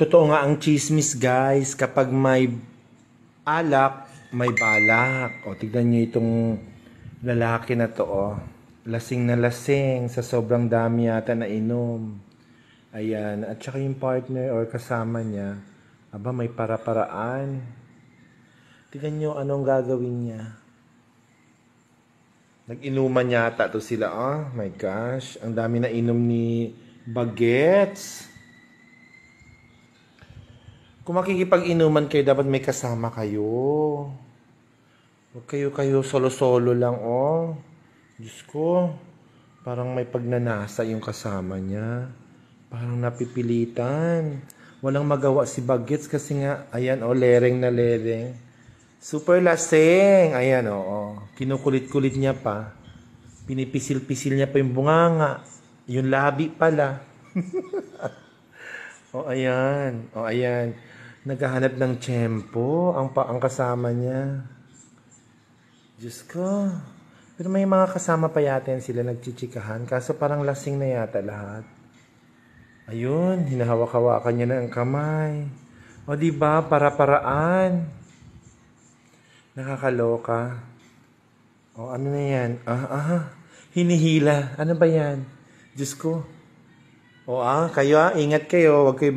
Totoo nga ang chismis guys, kapag may alak, may balak. O, tignan nyo itong lalaki na to, oh. Lasing na lasing, sa sobrang dami yata na inom. Ayan, at saka yung partner or kasama niya, aba may para-paraan. Tignan nyo anong gagawin niya. Nag-inuman yata to sila, oh my gosh. Ang dami na inom ni Bagets. Kung makikipag-inuman kayo, dapat may kasama kayo. Huwag kayo kayo solo-solo lang, oh. Diyos ko, parang may pagnanasa yung kasama niya. Parang napipilitan. Walang magawa si Bagets kasi nga, ayan, oh, lereng na lereng. Super lasing. Ayan, oo. Oh, oh, Kinukulit-kulit niya pa. Pinipisil-pisil niya pa yung bunganga. Yung labi pala. oh, ayan. Oh, ayan. Naghahanap ng tiyempo ang, pa, ang kasama niya. Diyos ko. Pero may mga kasama pa yata yan sila nagchichikahan. Kaso parang lasing na yata lahat. Ayun, hinahawak-hawakan niya na ang kamay. O di ba para-paraan. Nakakaloka. O ano na yan? Ah, ah, hinihila. Ano ba yan? Diyos ko. O ah, kayo ah, ingat kayo. Huwag kayo